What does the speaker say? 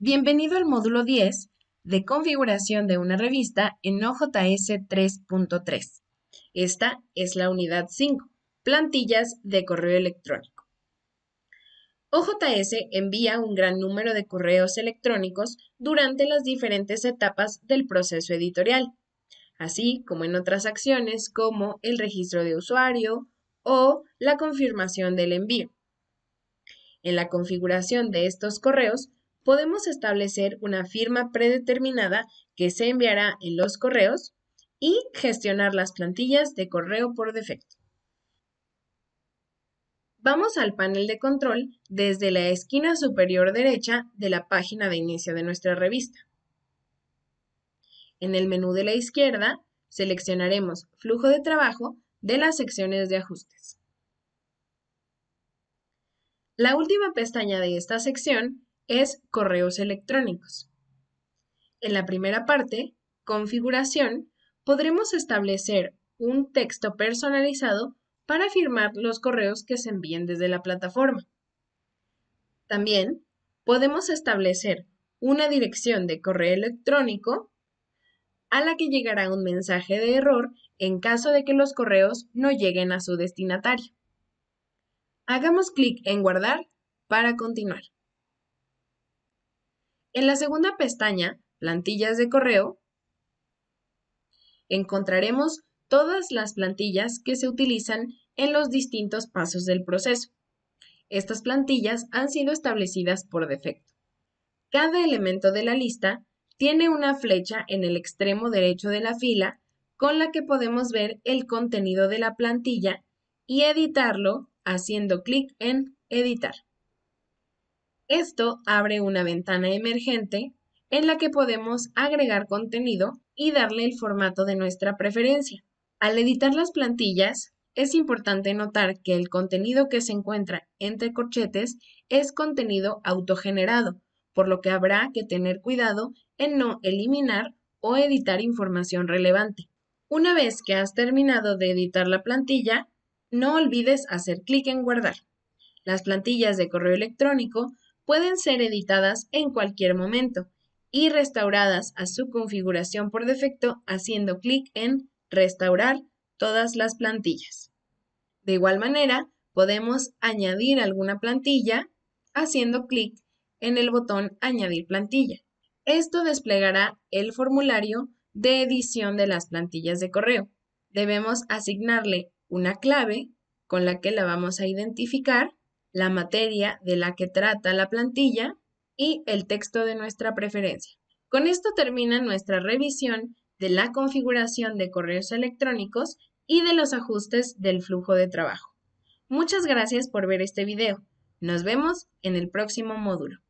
Bienvenido al módulo 10 de configuración de una revista en OJS 3.3. Esta es la unidad 5, plantillas de correo electrónico. OJS envía un gran número de correos electrónicos durante las diferentes etapas del proceso editorial, así como en otras acciones como el registro de usuario o la confirmación del envío. En la configuración de estos correos, podemos establecer una firma predeterminada que se enviará en los correos y gestionar las plantillas de correo por defecto. Vamos al panel de control desde la esquina superior derecha de la página de inicio de nuestra revista. En el menú de la izquierda seleccionaremos Flujo de trabajo de las secciones de ajustes. La última pestaña de esta sección es correos electrónicos. En la primera parte, configuración, podremos establecer un texto personalizado para firmar los correos que se envíen desde la plataforma. También podemos establecer una dirección de correo electrónico a la que llegará un mensaje de error en caso de que los correos no lleguen a su destinatario. Hagamos clic en guardar para continuar. En la segunda pestaña, plantillas de correo, encontraremos todas las plantillas que se utilizan en los distintos pasos del proceso. Estas plantillas han sido establecidas por defecto. Cada elemento de la lista tiene una flecha en el extremo derecho de la fila con la que podemos ver el contenido de la plantilla y editarlo haciendo clic en Editar. Esto abre una ventana emergente en la que podemos agregar contenido y darle el formato de nuestra preferencia. Al editar las plantillas, es importante notar que el contenido que se encuentra entre corchetes es contenido autogenerado, por lo que habrá que tener cuidado en no eliminar o editar información relevante. Una vez que has terminado de editar la plantilla, no olvides hacer clic en guardar. Las plantillas de correo electrónico pueden ser editadas en cualquier momento y restauradas a su configuración por defecto haciendo clic en Restaurar todas las plantillas. De igual manera, podemos añadir alguna plantilla haciendo clic en el botón Añadir plantilla. Esto desplegará el formulario de edición de las plantillas de correo. Debemos asignarle una clave con la que la vamos a identificar la materia de la que trata la plantilla y el texto de nuestra preferencia. Con esto termina nuestra revisión de la configuración de correos electrónicos y de los ajustes del flujo de trabajo. Muchas gracias por ver este video. Nos vemos en el próximo módulo.